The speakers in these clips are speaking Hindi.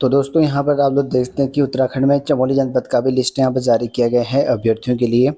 तो दोस्तों यहाँ पर आप लोग देखते हैं कि उत्तराखंड में चमोली जनपद का भी लिस्ट यहाँ पर जारी किया गया है अभ्यर्थियों के लिए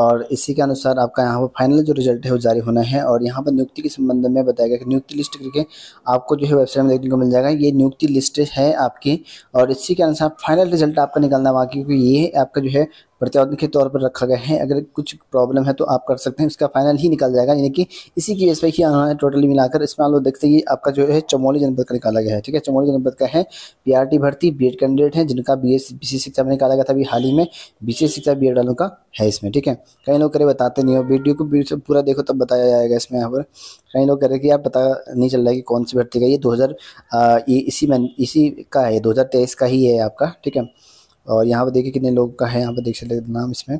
और इसी के अनुसार आपका यहाँ पर फाइनल जो रिजल्ट है वो जारी होना है और यहाँ पर नियुक्ति के संबंध में बताया गया कि नियुक्ति लिस्ट करके आपको जो है वेबसाइट में देखने को मिल जाएगा ये नियुक्ति लिस्ट है आपकी और इसी के अनुसार फाइनल रिजल्ट आपका निकालना बाकी क्योंकि ये आपका जो है प्रतिवेदन के तौर पर रखा गया है अगर कुछ प्रॉब्लम है तो आप कर सकते हैं इसका फाइनल ही निकल जाएगा यानी कि इसी की वजह पर ही उन्होंने टोटली मिलाकर इसमें आप लोग देखते हैं आपका जो है चमोली जनपद का निकाला गया है ठीक है चमोली जनपद का है पी भर्ती बी कैंडिडेट है जिनका बी एस शिक्षा में निकाला गया था अभी हाल ही में बी शिक्षा बी वालों का है इसमें ठीक है कई लोग करे बताते नहीं हो वीडियो को वीडियो पूरा देखो तब बताया जाएगा इसमें यहाँ पर कई लोग कह रहे कि आप पता नहीं चल रहा है कि कौन सी भर्ती का ये 2000 ये इसी में इसी का है 2023 का ही है आपका ठीक है और यहाँ पर देखिए कितने लोग का है यहाँ पर देख सकते नाम इसमें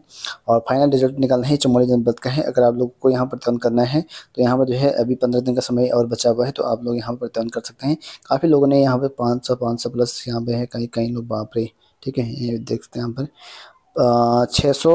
और फाइनल रिजल्ट निकालना है चमोली जनपद का है अगर आप लोग को यहाँ पर तयन करना है तो यहाँ पर जो है अभी पंद्रह दिन का समय और बचा हुआ है तो आप लोग यहाँ पर प्रत्यन कर सकते हैं काफ़ी लोगों ने यहाँ पर पाँच सौ पाँच सौ प्लस यहाँ पे है कई कई लोग बाप ठीक है ये देख सकते हैं यहाँ पर छः सौ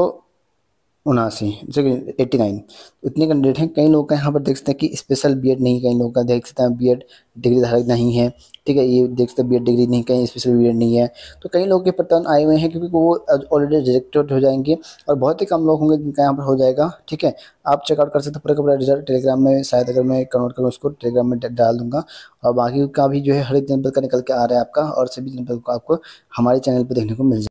उनासी जैसे एट्टी नाइन इतने कैंडिडेट हैं कई लोग का यहाँ पर देख सकते हैं कि स्पेशल बीएड नहीं कई लोग का देख सकते हैं बीएड डिग्री धारक नहीं है ठीक है ये देख सकते हैं बीएड डिग्री नहीं कहीं स्पेशल बीएड नहीं है तो कई लोग के प्रतन आए हुए हैं क्योंकि वो ऑलरेडी रिजेक्टेड हो जाएंगे और बहुत ही कम लोग होंगे जिनका यहाँ पर हो जाएगा ठीक है आप चेकआउट कर सकते पूरा का पूरा रिजल्ट टेलीग्राम में शायद अगर मैं कन्वर्ट करूँ उसको टेलीग्राम में डाल दूँगा और बाकी का भी जो है हर एक जनपद का निकल के आ रहा है आपका और सभी जनपद को आपको हमारे चैनल पर देखने को मिल जाए